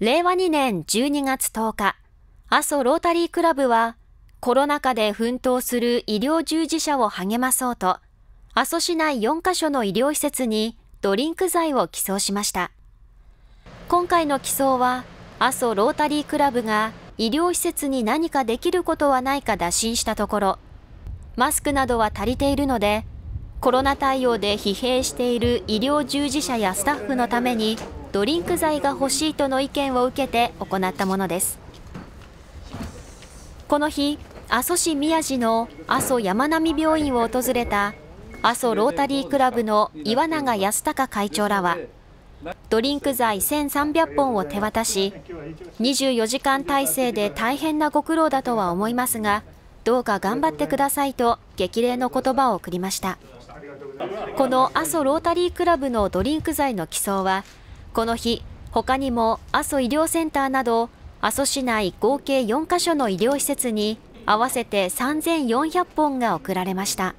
令和2年12月10日、阿蘇ロータリークラブは、コロナ禍で奮闘する医療従事者を励まそうと、阿蘇市内4カ所の医療施設にドリンク剤を寄贈しました。今回の寄贈は、阿蘇ロータリークラブが医療施設に何かできることはないか打診したところ、マスクなどは足りているので、コロナ対応で疲弊している医療従事者やスタッフのためにドリンク剤が欲しいとの意見を受けて行ったものですこの日阿蘇市宮地の阿蘇山並病院を訪れた阿蘇ロータリークラブの岩永康隆会長らはドリンク剤1300本を手渡し24時間体制で大変なご苦労だとは思いますがどうか頑張ってくださいと激励の言葉を送りましたこの阿蘇ロータリークラブのドリンク剤の寄贈はこの日、他にも阿蘇医療センターなど、阿蘇市内合計4カ所の医療施設に合わせて3400本が贈られました。